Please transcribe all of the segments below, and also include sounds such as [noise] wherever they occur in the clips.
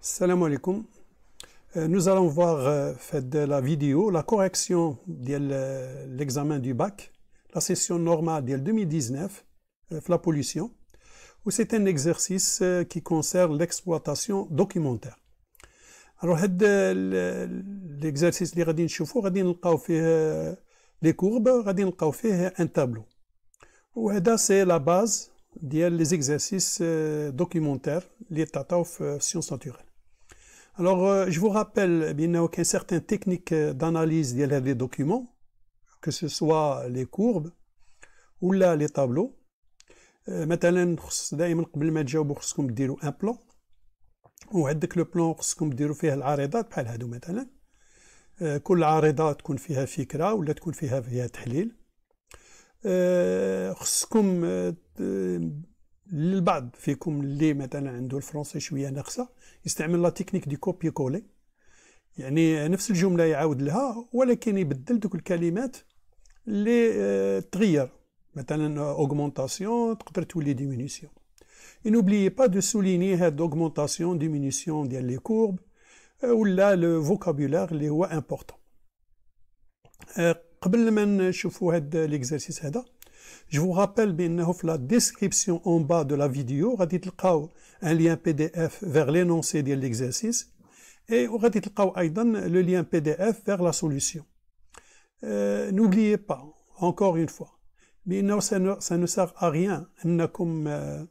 Salam alaikum. Euh, nous allons voir euh, fait de la vidéo la correction de l'examen du bac, la session normale de 2019, euh, la pollution. C'est un exercice qui concerne l'exploitation documentaire. Alors, l'exercice des غادي نشوفو غادي نلقاو فيه courbes, c'est غادي نلقاو فيه exercices tableau. Ou سي لا باز Alors, euh, je vous rappelle eh bien qu'il y a certaines techniques euh, d'analyse des documents, que ce soit les courbes ou là les tableaux. Euh, مثلا خص دائما قبل ما تجاوبوا خصكم ديروا ان بلون وعندك لو بلون خصكم ديروا فيه العارضات بحال هادو مثلا آه، كل عارضه تكون فيها فكره ولا تكون فيها فيها تحليل آه، خصكم البعض آه، فيكم اللي مثلا عنده الفرنسي شويه ناقصه يستعمل لا تكنيك دي كوبي كولي يعني نفس الجمله يعاود لها ولكن يبدل دوك الكلمات اللي آه، تغير مثلا اوغمونطاسيون آه، تقدر تولي ديمينيسيون اي نوبليي با دو سوليني هاد اوغمونطاسيون ديمينيسيون ديال لي كورب ولا لو le اللي هو امبورطون قبل ما نشوفوا هاد ليكزرسيس هذا Je vous rappelle dans ben la description en bas de la vidéo, vous allez un lien PDF vers l'énoncé de l'exercice et vous allez également le lien PDF vers la solution. Euh, n'oubliez pas, encore une fois, ça ne, ça ne sert à rien de euh,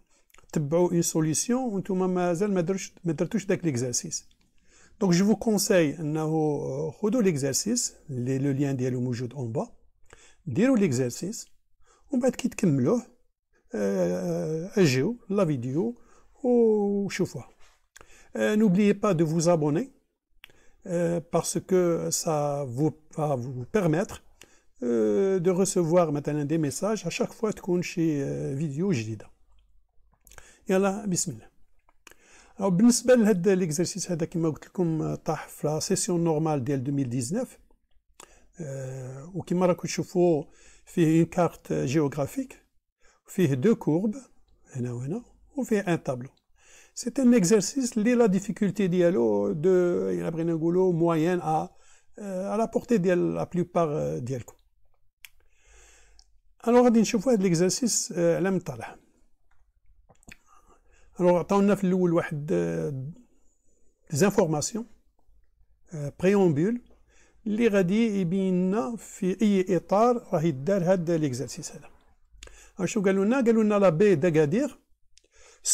تبعوا une solution وانتم مازال ما درتش ما درتوش vous conseille euh, de prendre l'exercice, le lien est est موجود en bas, l'exercice, on va te quitter comme là, à la vidéo, au chauffeur. N'oubliez pas de vous abonner parce que ça va vous permettre de recevoir maintenant des messages à chaque fois que vous faisons une vidéo, je dis là. Yalla, Bismillah. Alors, بالنسبة à l'exercice de qui m'a contacté comme Tarf, la session normale dès le 2019 mille au qui m'a raconté chauffeur fait une carte géographique, fait deux courbes, ou fait un tableau. C'est un exercice, lié la difficulté l'élo, de la moyenne à, euh, à la portée de la plupart euh, d'Yalko. Alors, on va voir l'exercice à euh, Alors, on a fait des informations, préambule, اللي غادي يبين لنا في اي اطار راهي دار هذا ليكزارسيس هذا شنو قالوا لنا قالوا لنا لا باي داكادير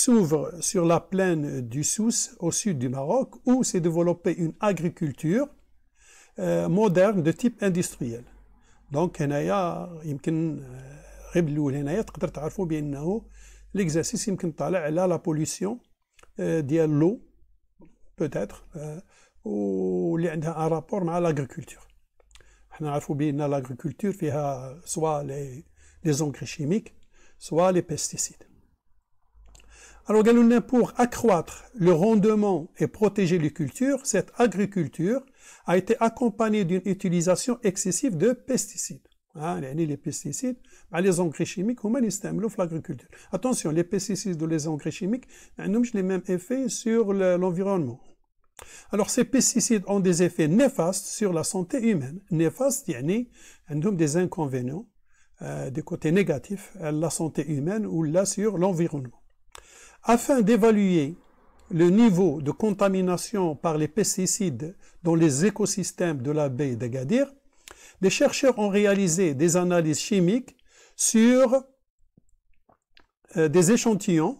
s'ouvre sur la plaine du Sousse au sud du Maroc où s'est développée une agriculture euh, moderne de type industriel. Donc هنايا يمكن غير بالاول هنايا تقدر تعرفوا بانه l'exercice يمكن طالع على la pollution ديال l'eau peut-être واللي عندها ان un مع à l'agriculture. نعرفوا بان l'agriculture فيها سوا soit les engrais chimiques, soit les pesticides. Alors nous pour accroître le rendement et protéger les cultures, cette agriculture a été accompagnée d'une utilisation excessive de pesticides. Hein, les pesticides, les engrais chimiques, on hein, l'agriculture. Attention, les pesticides ou les engrais chimiques ont les mêmes effets sur l'environnement. Alors ces pesticides ont des effets néfastes sur la santé humaine. Néfastes, à عندهم des inconvénients, euh, des côtés négatifs à la santé humaine ou là sur l'environnement. Afin d'évaluer le niveau de contamination par les pesticides dans les écosystèmes de la baie d'Agadir, des chercheurs ont réalisé des analyses chimiques sur euh, des échantillons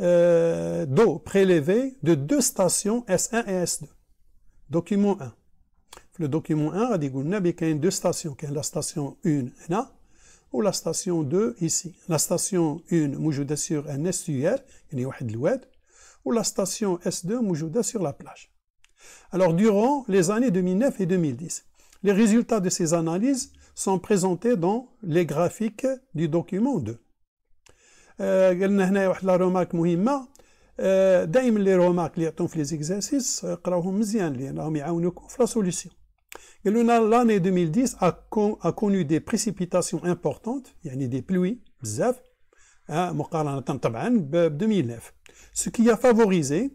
euh, d'eau prélevée de deux stations S1 et S2. Document 1. Le document 1 a dit qu'il y a deux stations, la station 1 là, ou la station 2 ici. La station 1 موجودة sur un estuaire, ou la station S2 موجودة sur la plage. Alors durant les années 2009 et 2010, les résultats de ces analyses sont présentés dans les graphiques du document 2. Nous une remarque. D'ailleurs, les remarques, les exercices, nous allons nous la solution. L'année 2010 a connu des précipitations importantes, des pluies, ce qui a favorisé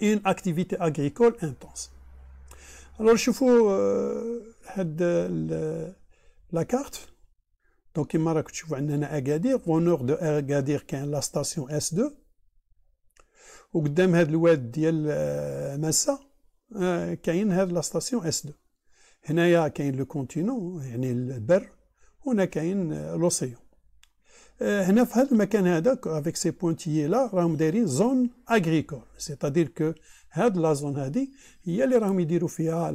une activité agricole intense. Alors, je la carte. دونك كيما راك تشوف عندنا اكادير اونور دو اكادير كاين لا ستاسيون اس 2 وقدام هذا الواد ديال ماسا كاين هاد لا ستاسيون اس 2 هنايا كاين لو كونتينون يعني البر هنا كاين لوسيون هنا في هذا المكان هذاك افيك سي بوينتيي لا راهم دايرين زون اغريكول سيتادير كو هاد لا زون هادي هي اللي راهم يديروا فيها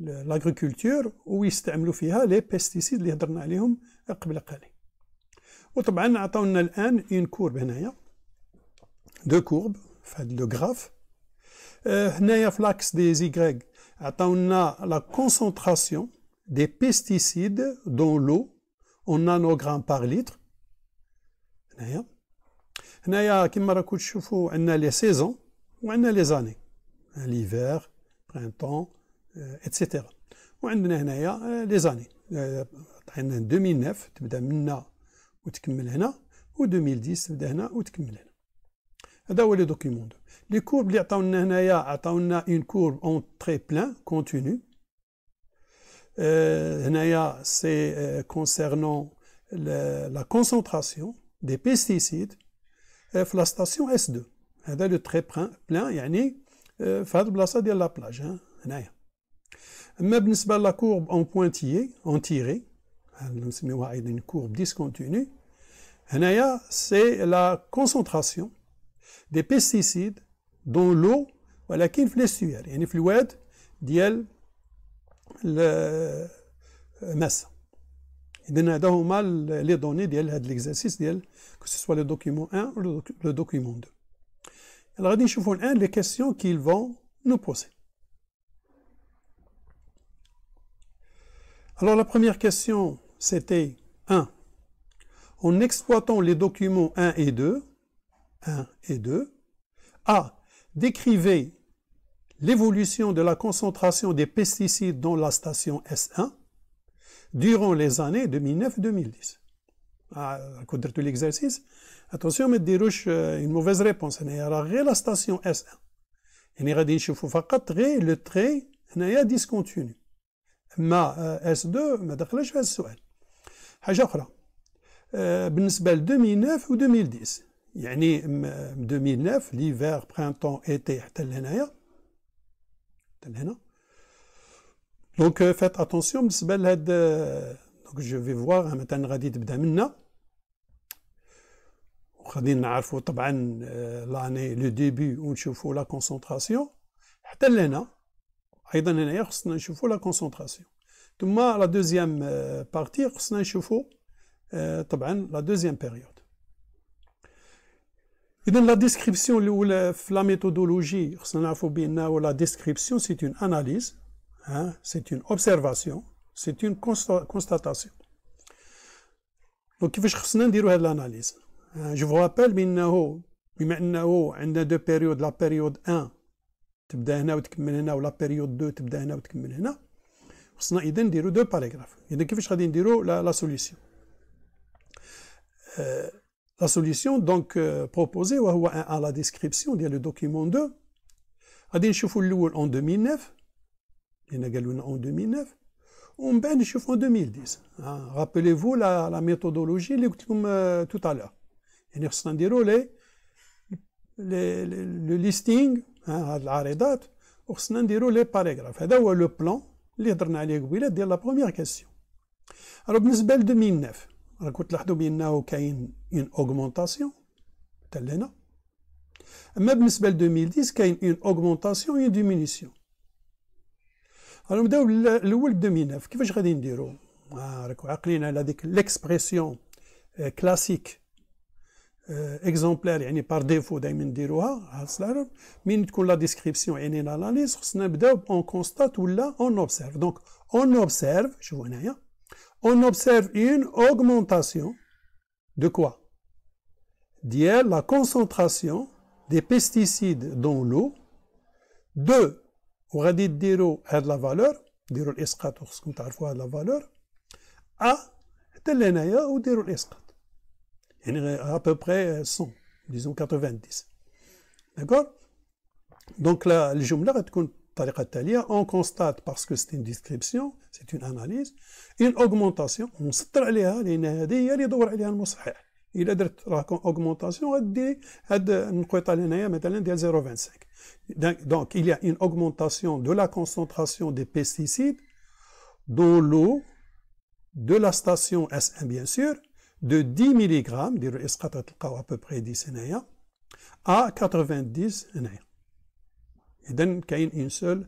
لاغريكولتور ويستعملوا فيها لي بيستيسيد اللي هضرنا عليهم قبل قليل وطبعا عطاونا الان اون كورب هنايا دو كورب في هاد لو غراف آه، هنايا في لاكس دي غريغ عطاونا لا كونسونطراسيون دي بيستيسيد دون لو اون نانوغرام بار لتر هنايا هنايا كيما راكم تشوفوا عندنا لي سيزون وعندنا لي زاني ليفير برينتون etc. Euh, et on a ici les années. On 2009, on commence et on termine ici. Et 2010, on commence et on termine ici. Ce sont les documents. Les courbes on a ici, ce sont en trait plein, continue. continu. Euh, c'est euh, concernant la concentration des pesticides dans la station S2. C'est le trait plein, Il y a dans cette place-là la plage. Hein, mais بالنسبة la courbe en pointillé, en tiré, c'est ah, une courbe discontinue, c'est la concentration des pesticides dans l'eau, voilà qui est a une fluide est le euh, masse. Donc, les données de l'exercice, que ce soit le document 1 ou le document 2. Alors, nous allons voir les questions qu'ils vont nous poser. Alors la première question, c'était 1. En exploitant les documents 1 et 2, 1 et 2, A. Décrivez l'évolution de la concentration des pesticides dans la station S1 durant les années 2009-2010. Ah, à côté de l'exercice, attention, mais ruches, euh, une mauvaise réponse. Il y a la station S1. Il y a des le trait, il y discontinu. ما اس آه، 2 ما دخلش في هذا السؤال حاجه اخرى آه، بالنسبه ل 2009 و 2010 يعني 2009 آه، ليفير برينتون ايتي حتى لهنايا حتى لهنا دونك فات اتونسيون بالنسبه لهاد دونك جو في فوار مثلا غادي تبدا منا وغادي نعرفوا طبعا لاني لو ديبي ونشوفوا لا كونسونطراسيون حتى لهنا ايضا هنايا خصنا نشوفوا لا كونسونطراسيون ثم لا دوزيام بارتي euh, خصنا نشوفوا euh, طبعا لا دوزيام بيريود اذا لا ديسكريبسيون الاولى في لا ميثودولوجي خصنا نعرفوا بان لا ديسكريبسيون سي اون اناليز سي اون اوبسيرفاسيون سي اون كونستاتاسيون دونك كيفاش خصنا نديروا هاد الاناليز جو فو رابيل بانه بما انه عندنا دو بيريود لا بيريود 1 تبدا هنا وتكمل هنا ولا بيريود دو تبدا هنا وتكمل هنا خصنا اذا نديرو دو باراغراف اذا كيفاش غادي نديرو لا سوليسيون لا سوليسيون دونك بروبوزي وهو ان لا ديسكريبسيون ديال لو دوكيمون دو غادي نشوفو الاول اون 2009 لان قالوا لنا اون 2009 ومن بعد نشوفو اون 2010 رابيليفو لا لا ميثودولوجي اللي قلت لكم تو تالا يعني خصنا نديرو لي لي لو ليستينغ هاد العارضات وخصنا نديرو لي باراغراف هذا هو لو بلان اللي هضرنا عليه قبيله ديال لا بروميير كاستيون الو بالنسبه ل 2009 راكم تلاحظوا بانه كاين اون اوغمونطاسيون حتى لهنا اما بالنسبه ل 2010 كاين اون اوغمونطاسيون اون ديمينيسيون الو نبداو الاول ب 2009 كيفاش غادي نديرو آه راكم عاقلين على ديك ليكسبرسيون كلاسيك euh, Euh, exemplaires, par défaut, on a dit que la description et en analyse, on constate ou là, on observe. Donc, on observe, je vous en ai on observe une augmentation de quoi D'ailleurs, la concentration des pesticides dans l'eau de, on a dit que la valeur est de la valeur, à, elle est de la valeur. Il y en a à peu près 100, disons 90. D'accord Donc là, les jumla on constate parce que c'est une description, c'est une analyse, une augmentation, on s'attarde عليها لان هذه هي اللي دور عليها المصحح. Il درت dit augmentation غدي هاد النقيطه هنايا 0.25. Donc il y a une augmentation de la concentration des pesticides dans l'eau de la station S1 bien sûr de 10 ملغ ديروا الاسقاط غتلقاو ابوبري 10 هنايا ا 90 هنايا اذا كاين اون سول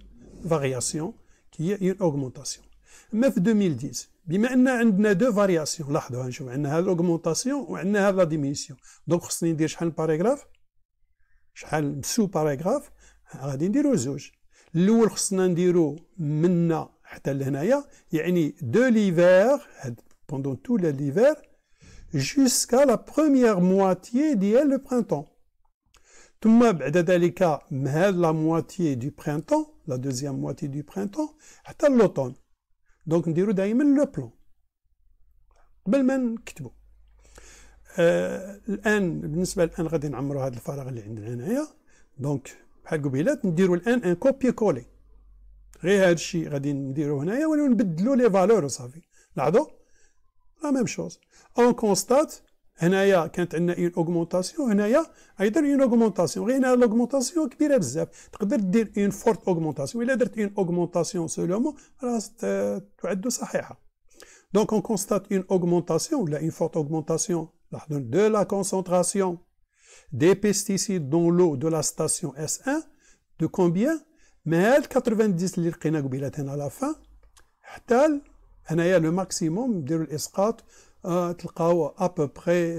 فارياسيون كي هي اون اوغمونطاسيون اما في 2010 بما ان عندنا دو فارياسيون لاحظوا هنشوف عندنا هاد الاوغمونطاسيون وعندنا هاد لا ديمينسيون دونك خصني ندير شحال باراغراف شحال سو باراغراف غادي نديرو زوج الاول خصنا نديرو منا حتى لهنايا يعني دو ليفير هاد بوندون تو ليفير jusqu'à la première moitié ديال le printemps. ثم بعد ذلك من هاد لا moitié دو printemps, لا دوزيام moitié دو printemps, حتى l'automne. دونك نديرو دائما لو بلون قبل ما نكتبو آه الان بالنسبه للان غادي نعمرو هاد الفراغ اللي عندنا هنايا دونك بحال قبيلات نديرو الان ان كوبي كولي غير هادشي غادي نديرو هنايا ونبدلو لي فالور وصافي لاحظوا لا ميم شوز اون كونستات هنايا كانت عندنا اون اوغمونتاسيون هنايا ايضا اون اوغمونتاسيون غير هنا الاوغمونتاسيون كبيره بزاف تقدر دير اون فورت اوغمونتاسيون الا درت اون اوغمونتاسيون سولومون راه تعد صحيحه دونك اون كونستات اون اوغمونتاسيون ولا اون فورت اوغمونتاسيون لاحظوا دو لا كونسونطراسيون دي بيستيسيد دون لو دو لا ستاسيون اس 1 دو كومبيان من هاد 90 اللي لقينا قبيلات هنا لا فان حتى le maximum de ديروا est à à peu près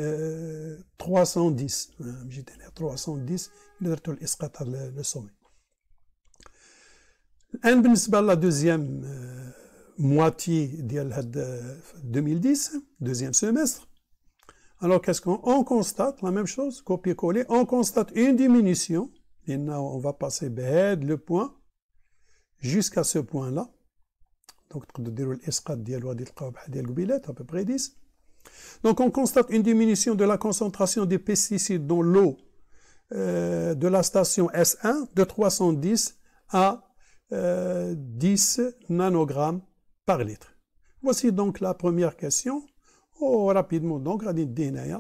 310 j'étais à 310 درتو الاسقاط le sommet سومي الان بالنسبه la deuxième moitié de l'année 2010 deuxième semestre, Alors, qu'est-ce qu'on constate La même chose, copier-coller. On constate une diminution. Et maintenant on va passer le point jusqu'à ce point-là. Donc, bah, près 10. Donc, on constate une diminution de la concentration des pesticides dans l'eau euh, de la station S1 de 310 à 10 euh, nanogrammes par litre. Voici donc la première question. Oh, rapidement, donc, euh,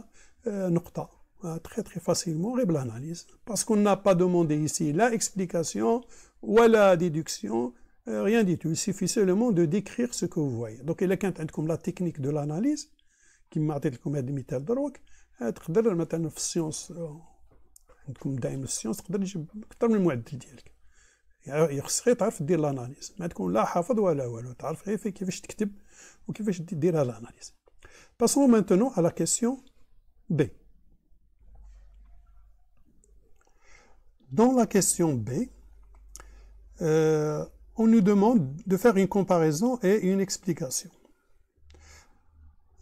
euh, très très facilement, l'analyse. Parce qu'on n'a pas demandé ici la explication ou la déduction, euh, rien du tout. Il suffit seulement de décrire ce que vous voyez. Donc, il y a la technique de l'analyse, qui m'a dit que je vais vous donner un peu de temps. Vous pouvez faire science, vous pouvez faire une science, vous pouvez faire une science. Il faut faire l'analyse. Mais vous ne savez pas si vous avez fait l'analyse. Vous savez si vous avez fait l'analyse. Passons maintenant à la question B. Dans la question B, euh, on nous demande de faire une comparaison et une explication.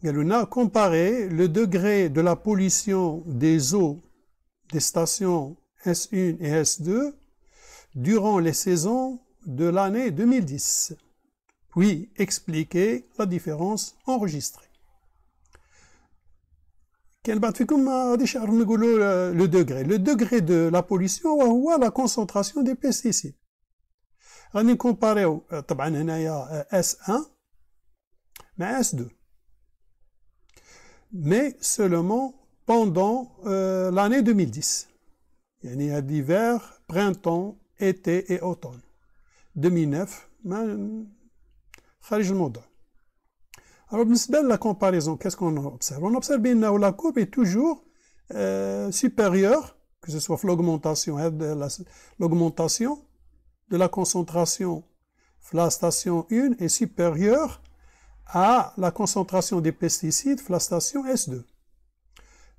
Galuna a comparé le degré de la pollution des eaux des stations S1 et S2 durant les saisons de l'année 2010, puis expliquer la différence enregistrée. le degré. Le degré de la pollution, la concentration des pesticides. On au طبعا هنايا 1 مع s 2 mais seulement pendant euh, l'année 2010. Il y a d'hiver, printemps, été et automne. 2009, خارج الموضوع. Alors, بالنسبة la comparaison, qu'est-ce qu'on observe On observe bien que la courbe est toujours euh, supérieure, que ce soit l'augmentation, euh, l'augmentation de la concentration station 1 est supérieure à la concentration des pesticides station S2.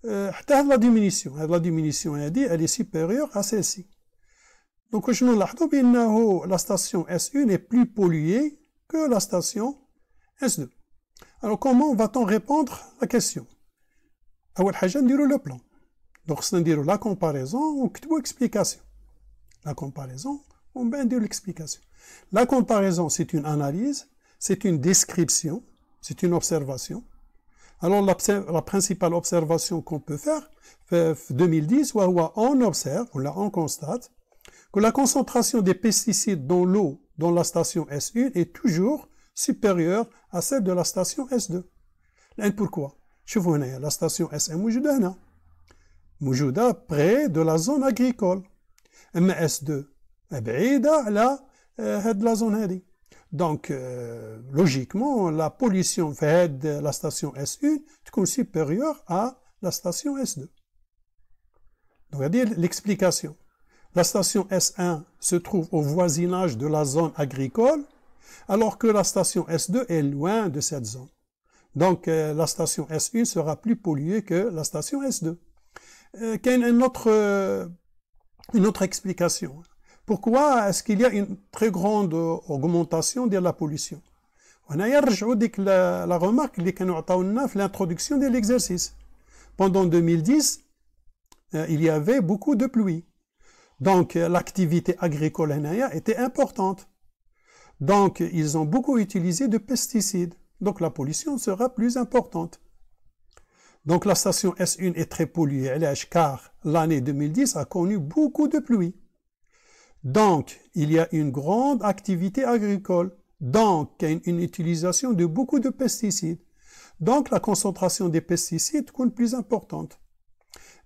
Euh, la diminution, la diminution elle est supérieure à celle-ci. Donc, je nous la station S1 est plus polluée que la station S2. Alors, comment va-t-on répondre à la question de dire le plan. Donc, c'est dire la comparaison ou explication. La comparaison, on vient de l'explication. La comparaison, c'est une analyse, c'est une description, c'est une observation. Alors la, la principale observation qu'on peut faire, 2010, on observe, on constate, que la concentration des pesticides dans l'eau dans la station S1 est toujours supérieure à celle de la station S2. Pourquoi Je vous la station S1 Mujuda, près de la zone agricole. Mais S2, là, على de la zone هادي Donc, euh, logiquement, la pollution في de la station s 1 تكون سوبيريور à la station s 2 donc هادي l'explication. La station S1 se trouve au voisinage de la zone agricole, alors que la station S2 est loin de cette zone. Donc euh, la station S1 sera plus polluée que la station S2. Euh, Qu'il y a une autre, euh, une autre explication. Pourquoi est-ce qu'il y a une très grande euh, augmentation de la pollution On a la, la remarque l'introduction de l'exercice. Pendant 2010, euh, il y avait beaucoup de pluie. Donc euh, l'activité agricole en était importante. Donc ils ont beaucoup utilisé de pesticides. Donc la pollution sera plus importante. Donc la station S1 est très polluée, car l'année 2010 a connu beaucoup de pluie. Donc, il y a une grande activité agricole. Donc, il y a une utilisation de beaucoup de pesticides. Donc, la concentration des pesticides est plus importante.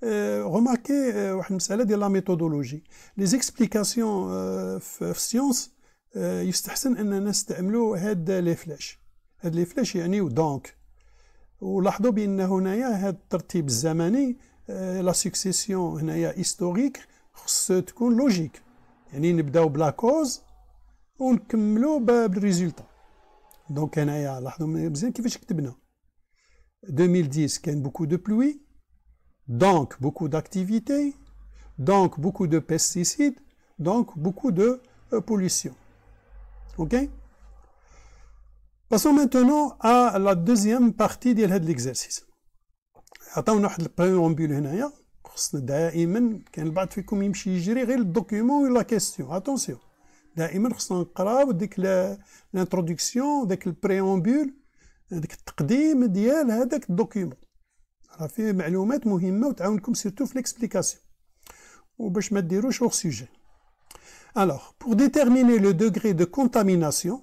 Euh, remarquez, euh, de la méthodologie. Les explications euh, science, euh, que أننا que هاد les flèches. flèches. Les flèches, يعني donc. ولاحظوا بأن هنايا هاد الترتيب الزمني لا euh, la هنايا historique est تكون يعني نبداو بلا كوز ونكملو بالريزلتا دونك هنايا لاحظوا مزيان كيفاش كتبنا 2010 كان بوكو دو بلوي دونك بوكو داكتيفيتي دونك بوكو دو بيستيسيد دونك بوكو دو بوليسيون euh, اوكي Passons maintenant à la deuxième partie de l'exercice. Attends, on a le préambule خصنا دائما كان البعض فيكم يمشي يجري غير الدوكيومون ولا كيستيون اتونسيون دائما خصنا نقراو ديك داك داك التقديم ديال هذاك الدوكيومون راه فيه معلومات مهمه وتعاونكم وباش Alors, pour déterminer le degré de contamination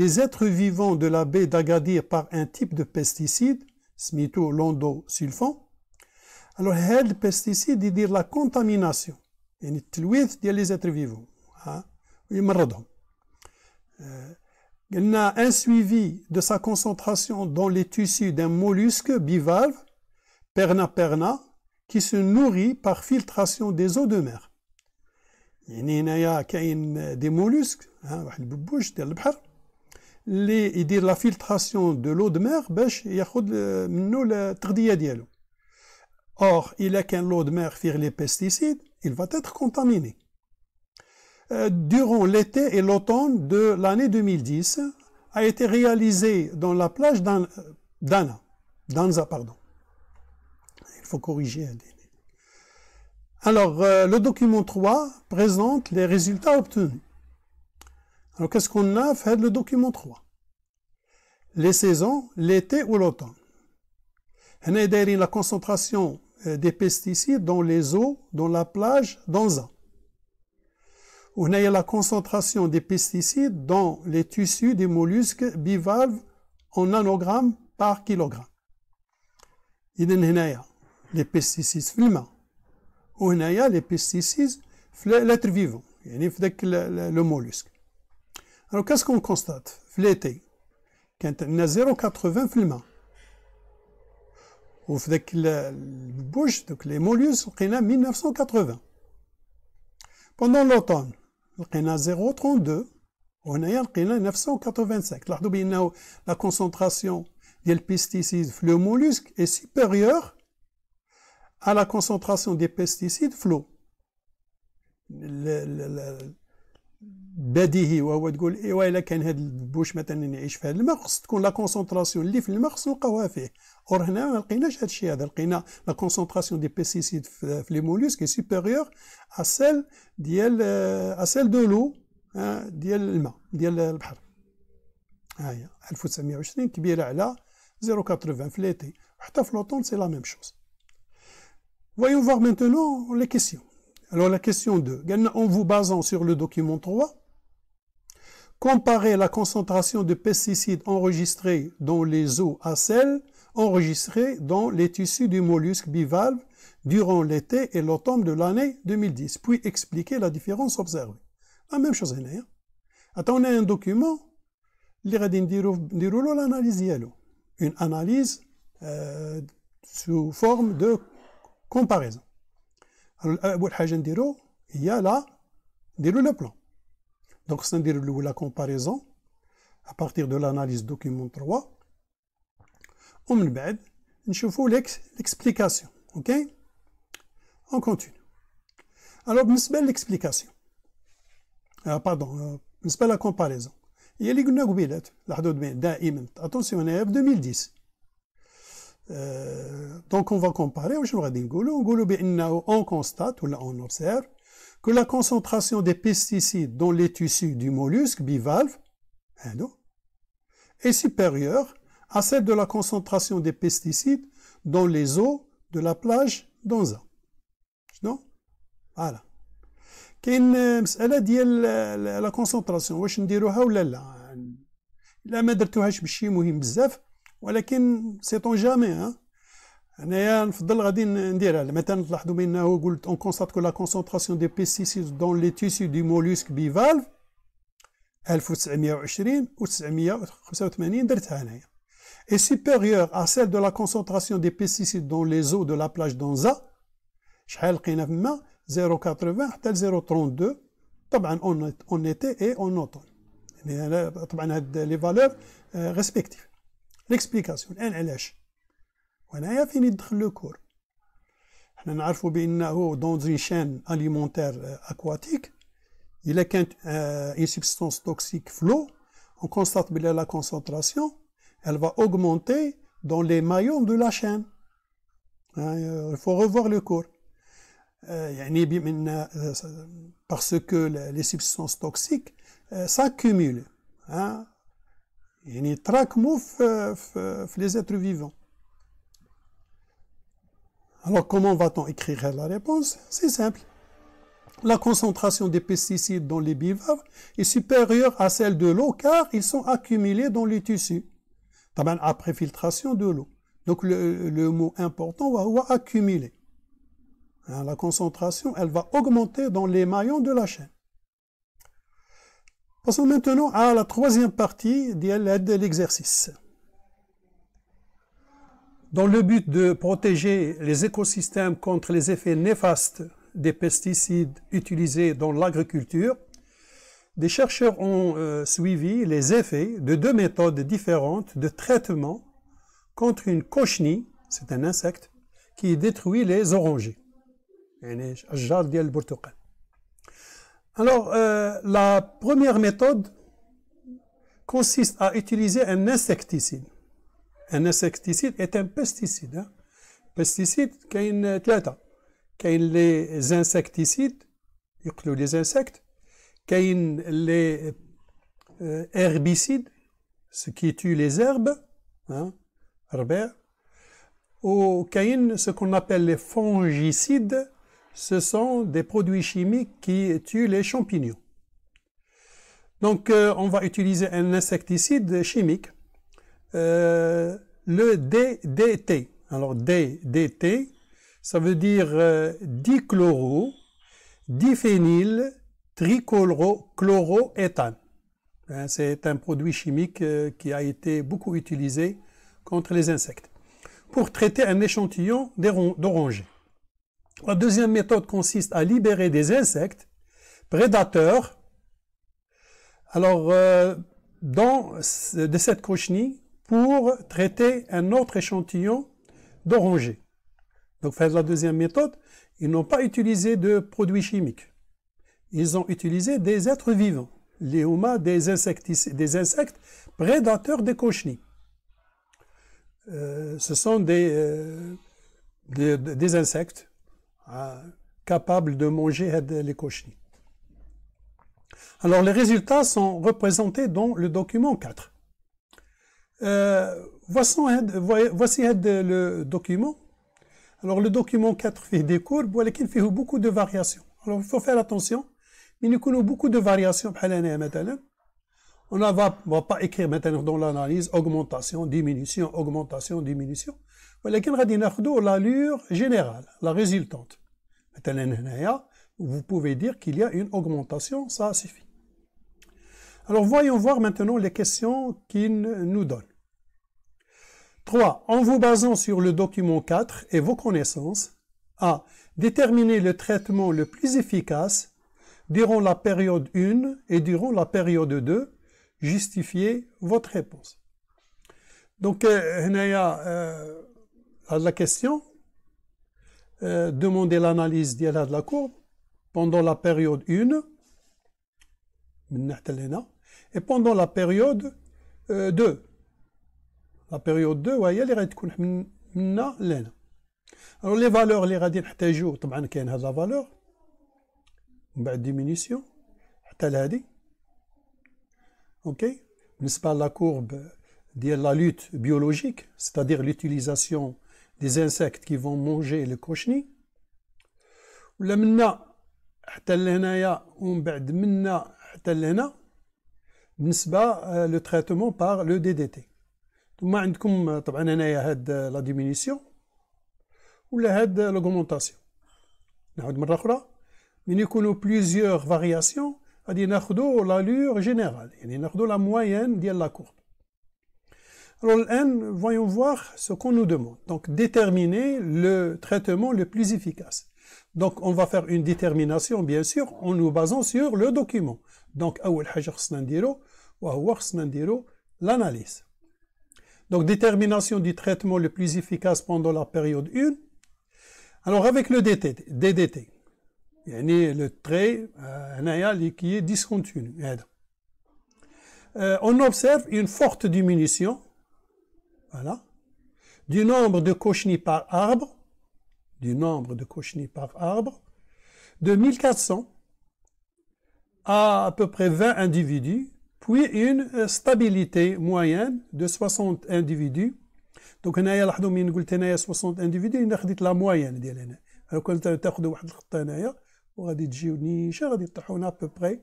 des êtres vivants de la baie d'Agadir par un type de pesticide, smito alors, le pesticide, c'est-à-dire la contamination. Il dit le des êtres vivants. Hein. Euh, il Il a un suivi de sa concentration dans les tissus d'un mollusque bivalve, perna perna, qui se nourrit par filtration des eaux de mer. Il y a des mollusques, il bouge, des y les, il la filtration de l'eau de mer, Or, il a qu'un lot de mer fire les pesticides, il va être contaminé. Euh, durant l'été et l'automne de l'année 2010, a été réalisé dans la plage d'Anna, d'Anza, pardon. Il faut corriger. Alors, euh, le document 3 présente les résultats obtenus. Alors, qu'est-ce qu'on a fait le document 3 Les saisons, l'été ou l'automne. la concentration euh, des pesticides dans les eaux, dans la plage, dans un. On a la concentration des pesticides dans les tissus des mollusques bivalves en nanogrammes par kilogramme. y a les pesticides في On a les pesticides l'être vivant يعني في Alors qu'est-ce qu'on constate Il y a 0.80 في au fait bouge donc les mollusques et n'a 1980. pendant l'automne le canadien 032 on est en 985 la concentration des pesticides le mollusque est supérieure à la concentration des pesticides flou بديهي وهو تقول ايوا الا كان هذا البوش مثلا نعيش في هذا الماء خص تكون لا كونسونطراسيون اللي في الماء خص نلقاوها فيه اور هنا ما لقيناش هذا الشيء هذا لقينا لا كونسونطراسيون دي بيستيسيد في لي مولوسك سوبيريور ا سيل ديال ا سيل دو لو ديال الماء ديال البحر ها هي 1920 كبيره على 0.80 في ليتي حتى في لوطون سي لا ميم شوز Voyons voir maintenant les questions. Alors la question 2, on vous basant sur le document 3, comparer la concentration de pesticides enregistrés dans les eaux à celle enregistrée dans les tissus du mollusque bivalve durant l'été et l'automne de l'année 2010, puis expliquer la différence observée. La même chose est hein? Attends, on a un document, l'analyse Une analyse euh, sous forme de comparaison. Alors, euh, il y a là, le plan. Donc, c'est dire la comparaison à partir de l'analyse document 3. On me bête. je l'explication. OK On continue. Alors, nous l'explication. Ah, pardon, euh, la comparaison. Il y a l'égouna gubilet, la dit, Attention, on est 2010 euh, donc, on va comparer. On constate, ou on observe, que la concentration des pesticides dans les tissus du mollusque bivalve est supérieure à celle de la concentration des pesticides dans les eaux de la plage d'Anza. شنو؟ Elle a dit la concentration. كونسونطراسيون واش نديروها ولا لا ما on constate que la concentration des pesticides dans les tissus du mollusque bivalve est supérieure à celle de la concentration des pesticides dans les eaux de la plage d'Anza 0,80 0,32 en été et en automne les valeurs respectives l'explication علاش dans le corps. dans كور احنا dans une une chaîne euh, aquatique, il y y euh, une une toxique toxique on constate bien la concentration, elle va augmenter dans les maillons de la chaîne. Hein, euh, il faut revoir le corps. Parce que les substances toxiques s'accumulent. Hein, il y les êtres vivants. Alors comment va-t-on écrire la réponse C'est simple. La concentration des pesticides dans les bivalves est supérieure à celle de l'eau car ils sont accumulés dans les tissus. Après filtration de l'eau. Donc le, mot important va accumuler. Hein, la concentration, elle va augmenter dans les maillons de la chaîne. Passons maintenant à la troisième partie de l'exercice dans le but de protéger les écosystèmes contre les effets néfastes des pesticides utilisés dans l'agriculture, des chercheurs ont euh, suivi les effets de deux méthodes différentes de traitement contre une cochenille, c'est un insecte, qui détruit les orangers. Alors, euh, la première méthode consiste à utiliser un insecticide. Un insecticide est un pesticide hein. pesticide insecticides, ثلاثه كاين لي les insectes. Il y les les euh, herbicides, ce qui tue les herbes hein, ou ce qu'on appelle les fongicides ce sont des produits chimiques qui tuent les champignons. Donc, euh, on va utiliser un insecticide chimique euh, le DDT. Alors DDT, ça veut dire euh, dichloro, diphényl, trichloro chloroéthane hein, C'est un produit chimique euh, qui a été beaucoup utilisé contre les insectes pour traiter un échantillon d'oranger. La deuxième méthode consiste à libérer des insectes prédateurs. Alors, dans de cette cochenille, pour traiter un autre échantillon d'oranger. Donc, faire la deuxième méthode, ils n'ont pas utilisé de produits chimiques. Ils ont utilisé des êtres vivants, les humains, des, insectes, des insectes prédateurs des cochenilles. Euh, ce sont des, euh, des, insectes euh, capables de manger les cochenilles. Alors, les résultats sont représentés dans le document 4. Euh, voici le document. Alors le document 4 fait des courbes, mais il fait beaucoup de variations. Alors il faut faire attention. mais nous a beaucoup de variations. On ne va, pas écrire maintenant dans l'analyse augmentation, diminution, augmentation, diminution. Mais on va l'allure générale, la résultante. Vous pouvez dire qu'il y a une augmentation, ça suffit. Alors voyons voir maintenant les questions qu'il nous donne. 3. En vous basant sur le document 4 et vos connaissances, A. Déterminer le traitement le plus efficace durant la période 1 et durant la période 2. Justifiez votre réponse. Donc, euh, à euh, la question, euh, demandez l'analyse l'analyse de la courbe pendant la période 1 et pendant la période 2. Euh, لا بيريود 2 وهي اللي غادي تكون منا لهنا الو لي فالور اللي غادي نحتاجو طبعا كاين هاد لا فالور من بعد ديمينيسيون حتى لهادي اوكي بالنسبه لا كورب ديال لا لوت بيولوجيك cest لوتيليزاسيون دي l'utilisation كي فون مونجي vont manger le cochenille ولا منا حتى لهنايا ومن بعد منا حتى لهنا بالنسبه لو تريتمون بار لو دي دي تي Nous avons la diminution et l'augmentation. Nous avons plusieurs variations. Nous avons l'allure générale, la moyenne de la courbe. Alors, voyons voir ce qu'on nous demande. Donc, déterminer le traitement le plus efficace. Donc, on va faire une détermination, bien sûr, en nous basant sur le document. Donc, nous avons vu l'analyse. Donc, détermination du traitement le plus efficace pendant la période 1. Alors, avec le DDT, il y a le trait euh, qui est discontinu. Euh, on observe une forte diminution du nombre de cochenilles par arbre, du nombre de cochenilles par arbre, de 1400 à à peu près 20 individus puis une euh, stabilité moyenne de 60 individus. Donc, on a 60 individus, on a la moyenne. Alors, quand on a un on a on a à peu près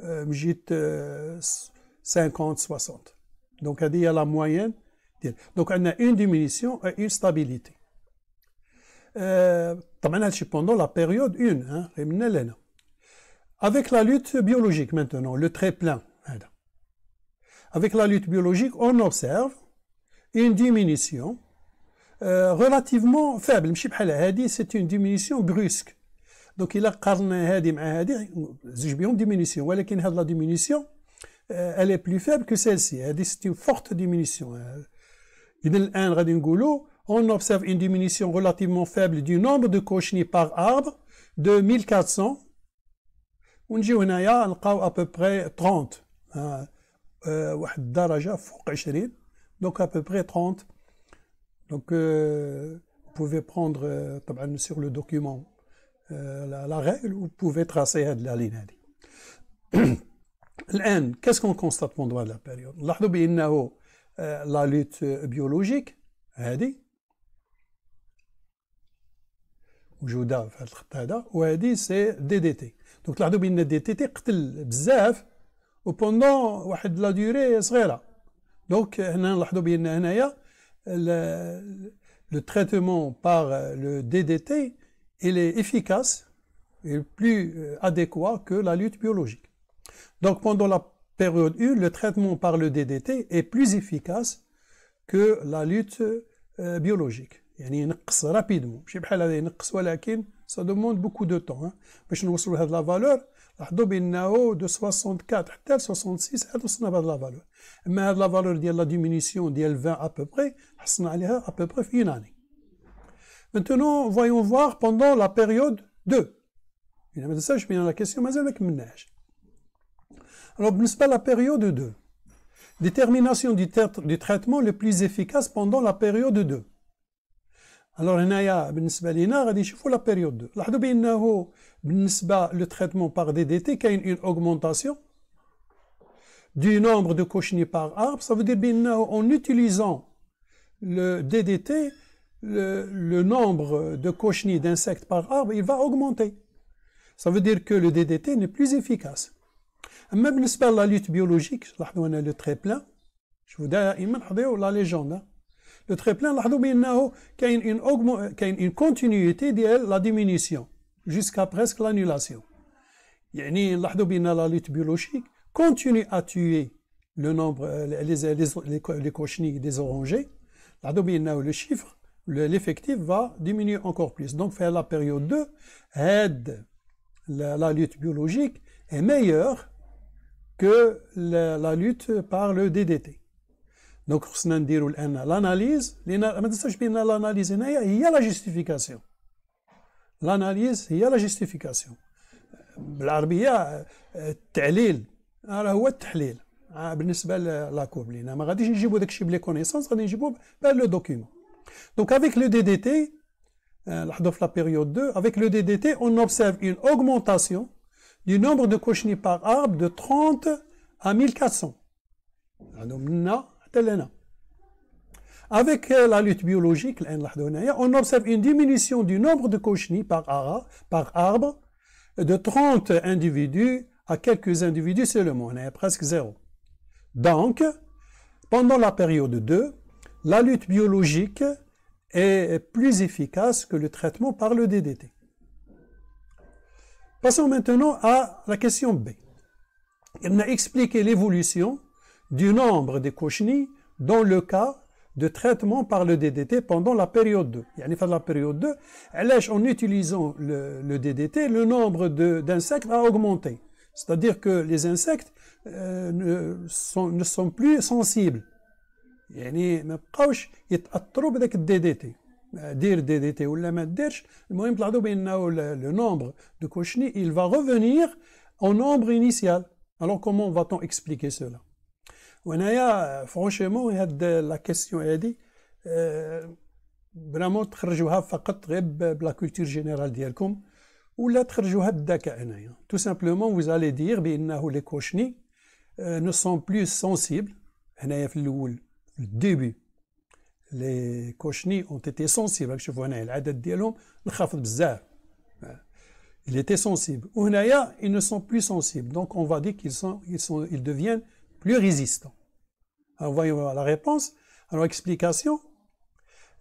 50-60. Donc, on a la moyenne. Donc, on a une diminution et une stabilité. Euh, pendant la période 1, hein, avec la lutte biologique maintenant, le très plein. Avec la lutte biologique, on observe une diminution euh, relativement faible. C'est une diminution brusque. Donc il a une diminution. La diminution, euh, elle est plus faible que celle-ci. C'est une forte diminution. Euh, on observe une diminution relativement faible du nombre de cochenilles par arbre de 1400 ونجيو à peu près 30 à 1° par 20, donc à peu près 30. Donc, euh, vous pouvez prendre, euh, sur le document, euh, la règle ou pouvez tracer la ligne. Maintenant, [clears throat] qu'est-ce qu'on constate pendant la période Vous voyez que la lutte biologique, ici, et ici, c'est DDT. Donc, vous voyez que DDT a beaucoup tué pendant la durée, ديوري صغيره là. Donc, le traitement par le DDT, il est efficace et plus adéquat que la lutte biologique. Donc pendant la période 1, le traitement par le DDT est plus efficace que la lutte euh, biologique. rapidement ça demande beaucoup de temps hein. vous la valeur لاحظوا بانه دو 64 حتى ل 66 عاد وصلنا بهذا لا فالور اما هذا لا فالور ديال لا ديمينيسيون ديال 20 ابوبري حصلنا عليها ابوبري في اون اني Maintenant, voyons voir pendant la période 2. Je viens à la question, mais avec ménage. Alors, pas la période 2. Détermination du, traitement le plus efficace pendant la période 2. Alors, il y a la période 2 le traitement par DDT, qu'il y a une augmentation du nombre de cochenilles par arbre. Ça veut dire en utilisant le DDT, le, nombre de cochenilles d'insectes par arbre, il va augmenter. Ça veut dire que le DDT n'est plus efficace. Même la lutte biologique, le très plein, je vous dis, oh, la légende. Hein. Le très plein, qu'il y a une continuité de la diminution jusqu'à presque l'annulation. la lutte biologique continue à tuer le nombre, euh, les, les, les, les orangés. des orangers. Le chiffre, l'effectif va diminuer encore plus. Donc, faire la période 2, aide la, lutte biologique est meilleure que la, lutte par le DDT. Donc, l'analyse, l'analyse, il y a la justification. لاناليز هي لا جيستيفيكاسيون بالعربيه التعليل راه هو التحليل آه، بالنسبه لاكوب لينا ما غاديش نجيبو داكشي بلي كونيسونس غادي نجيبو بار لو دوكيومون دونك افيك لو دي دي تي لاحظوا في لا بيريود 2 افيك لو دي دي تي اون اوبسيرف اون اوغمونتاسيون du نومبر دو كوشني بار ارب دو 30 ا 1400 عندهم من هنا حتى لهنا Avec euh, la lutte biologique, on observe une diminution du nombre de cochenilles par arbre de 30 individus à quelques individus seulement, est presque zéro. Donc, pendant la période 2, la lutte biologique est plus efficace que le traitement par le DDT. Passons maintenant à la question B. Il a expliqué l'évolution du nombre des cochenilles dans le cas de traitement par le DDT pendant la période 2. Il y a la période 2, en utilisant le, DDT, le nombre d'insectes a augmenter. C'est-à-dire que les insectes euh, ne, sont, ne sont plus sensibles. يعني ما بقاوش يتاثروا بداك الدي دي تي دير دي دي تي Le il va revenir au nombre initial alors comment va-t-on expliquer cela وهنايا فرونشيمون هاد لا كيسيون هادي فريمون تخرجوها فقط غير بلا كولتور جينيرال ديالكم ولا تخرجوها بالذكاء هنايا تو سامبلومون فوز الي دير بانه لي كوشني نو سون بلو سونسيبل هنايا في الاول في الديبي لي كوشني اون تيتي سونسيبل راك هنايا العدد ديالهم انخفض بزاف il était sensible. Ounaya, ils ne sont plus sensibles. Donc, on va dire qu'ils sont, ils sont, ils deviennent plus résistants. Voyons la réponse. Alors, explication.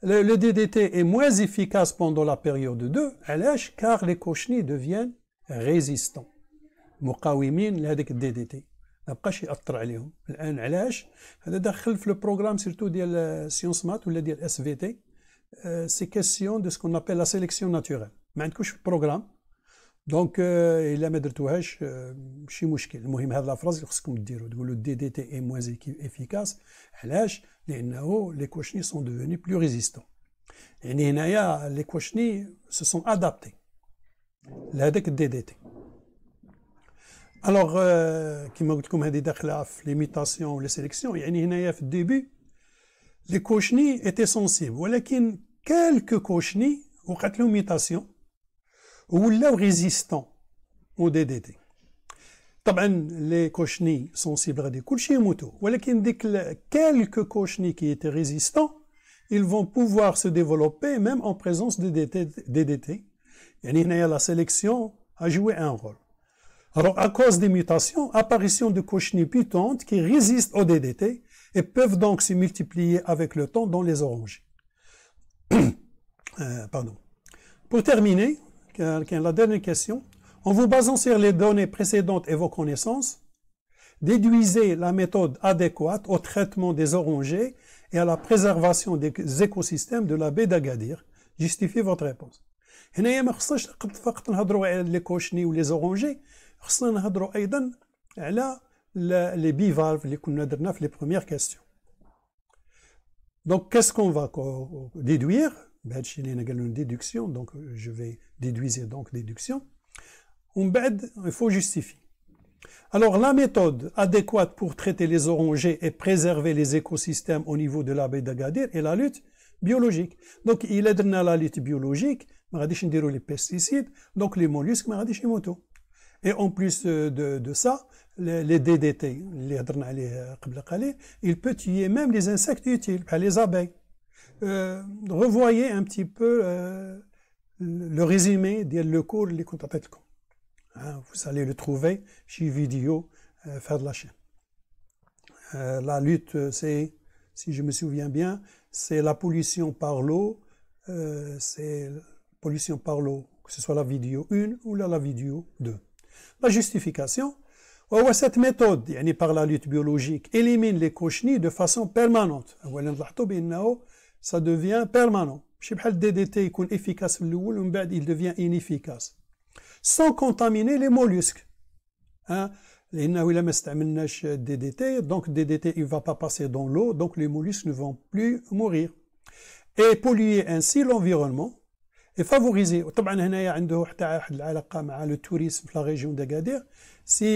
Le DDT est moins efficace pendant la période 2. Pourquoi Car les cochonis deviennent résistants. DDT. le programme, surtout dans science-math, ou le SVT. Euh, c'est question de ce qu'on appelle la sélection naturelle. Il y programme. دونك euh, الا ما درتوهاش آه، ماشي مشكل المهم هاد لافراز اللي خصكم ديروا تقولوا دي دي تي اي موان افيكاس علاش لانه لي كوشني سون دوفوني بلو ريزيستون يعني هنايا لي كوشني سو سون ادابتي لهذاك الدي دي تي الوغ كيما قلت لكم هذه داخله في ليميتاسيون ولا سيليكسيون يعني هنايا في الديبي لي كوشني ايتي سونسيبل ولكن كالك كوشني وقعت لهم ميتاسيون ou ريزيستون او au DDT. Les طبعا sont ciblées سونسيبل غادي كلشي يموتوا ولكن quelques quelques كوشني كي ايتي ils vont pouvoir se développer même en présence de DDT. يعني هنايا la sélection a joué un rôle. Alors à cause des mutations, apparition de cochenilles putantes qui résistent au DDT et peuvent donc se multiplier avec le temps dans les oranges. [coughs] Euh, pardon. Pour terminer, la dernière question. En vous basant sur les données précédentes et vos connaissances, déduisez la méthode adéquate au traitement des orangers et à la préservation des écosystèmes de la baie d'Agadir. Justifiez votre réponse. هنايا ما خصناش فقط نهضروا على لي كوشني ولي زورونجي خصنا نهضروا ايضا les لي بيفالف اللي كنا déduire déduction donc euh, je vais déduire donc déduction on il faut justifier alors la méthode adéquate pour traiter les orangers et préserver les écosystèmes au niveau de la baie d'Agadir est la lutte biologique donc il aide à la lutte biologique les pesticides donc les mollusques ما et en plus euh, de, ça les DDT les euh, il peut tuer même les insectes utiles les abeilles euh, revoyez un petit peu euh, le résumé de le cours les hein, vous allez le trouver chez Vidéo euh, faire de la chaîne. la lutte, c'est, si je me souviens bien, c'est la pollution par l'eau, c'est pollution par l'eau, que ce soit la vidéo 1 ou la, vidéo 2. La justification, cette méthode, par la lutte biologique, élimine les cochenilles de façon permanente ça devient permanent. Si le DDT est est il devient inefficace. Sans contaminer les mollusques. hein Les DDT, il va pas passer dans l'eau donc les mollusques ne vont plus mourir. et polluer ainsi l'environnement et favoriser le tourisme la région à si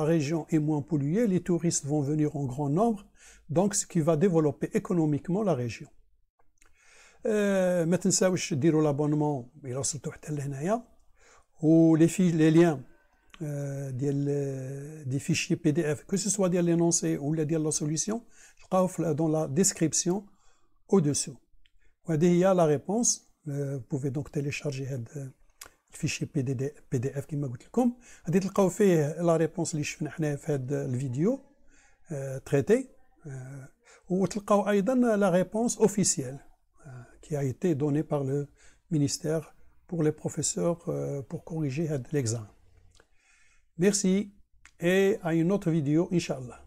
la région est moins polluée les touristes vont venir en grand nombre donc ce qui va développer économiquement la région Mettez-vous à l'abonnement et à la solution. Les liens des fichiers PDF, que ce soit dans l'énoncé ou dans la solution, sont dans la description au-dessous. Vous avez la réponse. Vous pouvez télécharger le fichier PDF qui est en dit. Vous avez déjà la réponse, vous avez fait la vidéo, traité. Vous avez aussi la réponse officielle qui a été donné par le ministère pour les professeurs euh, pour corriger l'examen. Merci et à une autre vidéo, Inch'Allah.